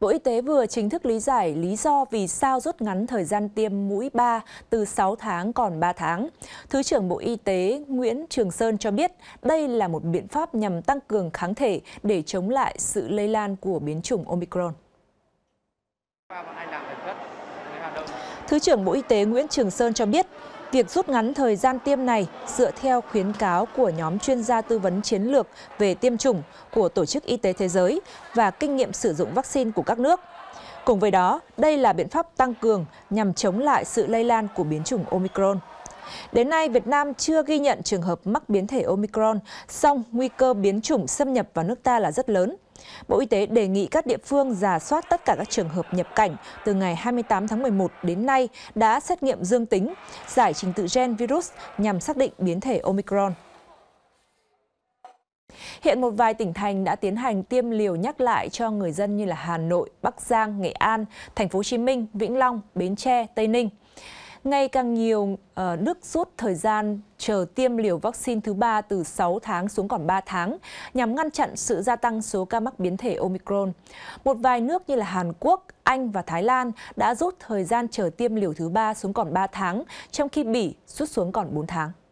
Bộ Y tế vừa chính thức lý giải lý do vì sao rút ngắn thời gian tiêm mũi 3 từ 6 tháng còn 3 tháng. Thứ trưởng Bộ Y tế Nguyễn Trường Sơn cho biết đây là một biện pháp nhằm tăng cường kháng thể để chống lại sự lây lan của biến chủng Omicron. Thứ trưởng Bộ Y tế Nguyễn Trường Sơn cho biết, việc rút ngắn thời gian tiêm này dựa theo khuyến cáo của nhóm chuyên gia tư vấn chiến lược về tiêm chủng của Tổ chức Y tế Thế giới và kinh nghiệm sử dụng vaccine của các nước. Cùng với đó, đây là biện pháp tăng cường nhằm chống lại sự lây lan của biến chủng Omicron. Đến nay, Việt Nam chưa ghi nhận trường hợp mắc biến thể Omicron, song nguy cơ biến chủng xâm nhập vào nước ta là rất lớn. Bộ Y tế đề nghị các địa phương giả soát tất cả các trường hợp nhập cảnh từ ngày 28 tháng 11 đến nay đã xét nghiệm dương tính, giải trình tự gen virus nhằm xác định biến thể Omicron. Hiện một vài tỉnh thành đã tiến hành tiêm liều nhắc lại cho người dân như là Hà Nội, Bắc Giang, Nghệ An, Thành phố Hồ Chí Minh, Vĩnh Long, Bến Tre, Tây Ninh. Ngày càng nhiều uh, nước rút thời gian chờ tiêm liều vaccine thứ ba từ 6 tháng xuống còn 3 tháng nhằm ngăn chặn sự gia tăng số ca mắc biến thể Omicron. Một vài nước như là Hàn Quốc, Anh và Thái Lan đã rút thời gian chờ tiêm liều thứ ba xuống còn 3 tháng, trong khi Bỉ rút xuống còn 4 tháng.